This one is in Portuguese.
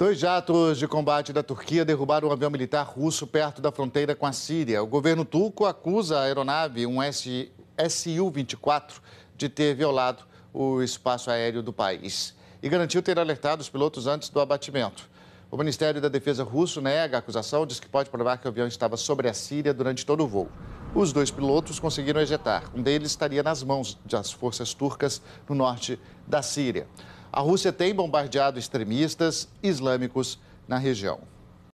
Dois jatos de combate da Turquia derrubaram um avião militar russo perto da fronteira com a Síria. O governo turco acusa a aeronave, um Su-24, de ter violado o espaço aéreo do país e garantiu ter alertado os pilotos antes do abatimento. O Ministério da Defesa russo nega a acusação, diz que pode provar que o avião estava sobre a Síria durante todo o voo. Os dois pilotos conseguiram ejetar. Um deles estaria nas mãos das forças turcas no norte da Síria. A Rússia tem bombardeado extremistas islâmicos na região.